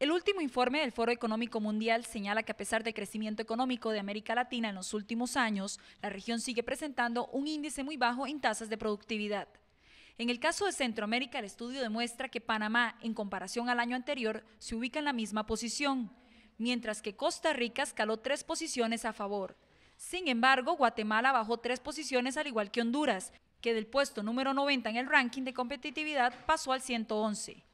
El último informe del Foro Económico Mundial señala que a pesar del crecimiento económico de América Latina en los últimos años, la región sigue presentando un índice muy bajo en tasas de productividad. En el caso de Centroamérica, el estudio demuestra que Panamá, en comparación al año anterior, se ubica en la misma posición, mientras que Costa Rica escaló tres posiciones a favor. Sin embargo, Guatemala bajó tres posiciones al igual que Honduras, que del puesto número 90 en el ranking de competitividad pasó al 111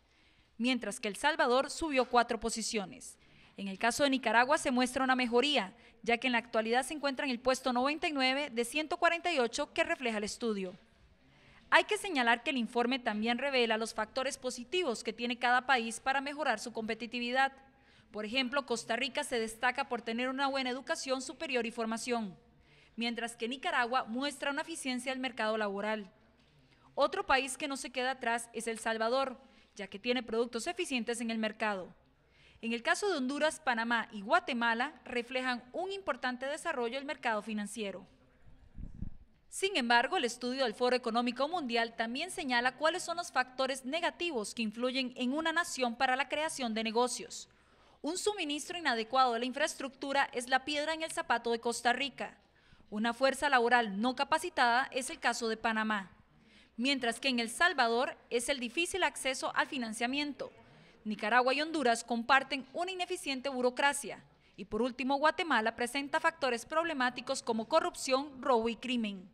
mientras que El Salvador subió cuatro posiciones. En el caso de Nicaragua se muestra una mejoría, ya que en la actualidad se encuentra en el puesto 99 de 148 que refleja el estudio. Hay que señalar que el informe también revela los factores positivos que tiene cada país para mejorar su competitividad. Por ejemplo, Costa Rica se destaca por tener una buena educación superior y formación, mientras que Nicaragua muestra una eficiencia del mercado laboral. Otro país que no se queda atrás es El Salvador, ya que tiene productos eficientes en el mercado. En el caso de Honduras, Panamá y Guatemala reflejan un importante desarrollo del mercado financiero. Sin embargo, el estudio del Foro Económico Mundial también señala cuáles son los factores negativos que influyen en una nación para la creación de negocios. Un suministro inadecuado de la infraestructura es la piedra en el zapato de Costa Rica. Una fuerza laboral no capacitada es el caso de Panamá mientras que en El Salvador es el difícil acceso al financiamiento. Nicaragua y Honduras comparten una ineficiente burocracia. Y por último, Guatemala presenta factores problemáticos como corrupción, robo y crimen.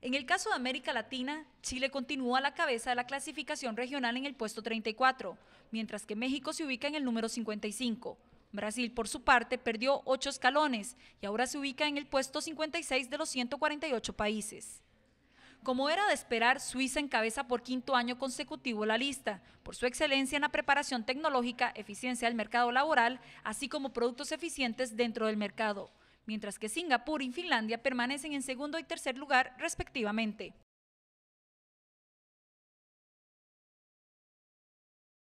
En el caso de América Latina, Chile continúa a la cabeza de la clasificación regional en el puesto 34, mientras que México se ubica en el número 55. Brasil, por su parte, perdió ocho escalones y ahora se ubica en el puesto 56 de los 148 países. Como era de esperar, Suiza encabeza por quinto año consecutivo la lista, por su excelencia en la preparación tecnológica, eficiencia del mercado laboral, así como productos eficientes dentro del mercado, mientras que Singapur y Finlandia permanecen en segundo y tercer lugar respectivamente.